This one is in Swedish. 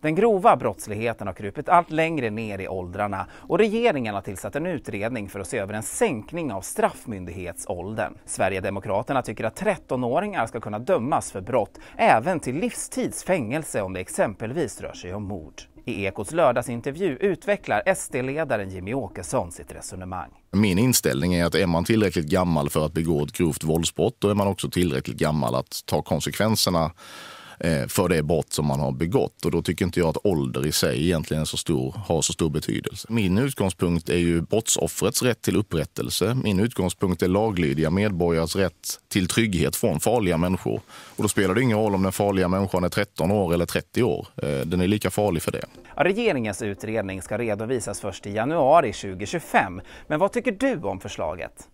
Den grova brottsligheten har krupit allt längre ner i åldrarna och regeringen har tillsatt en utredning för att se över en sänkning av straffmyndighetsåldern. Sverigedemokraterna tycker att 13-åringar ska kunna dömas för brott, även till livstids fängelse om det exempelvis rör sig om mord. I Ekots lördagsintervju utvecklar SD-ledaren Jimmy Åkesson sitt resonemang. Min inställning är att är man tillräckligt gammal för att begå ett grovt våldsbrott, då är man också tillräckligt gammal att ta konsekvenserna Eh, för det brott som man har begått. Och då tycker inte jag att ålder i sig egentligen så stor, har så stor betydelse. Min utgångspunkt är ju brottsoffrets rätt till upprättelse. Min utgångspunkt är laglydiga medborgares rätt till trygghet från farliga människor. Och då spelar det ingen roll om den farliga människan är 13 år eller 30 år. Eh, den är lika farlig för det. Regeringens utredning ska redovisas först i januari 2025. Men vad tycker du om förslaget?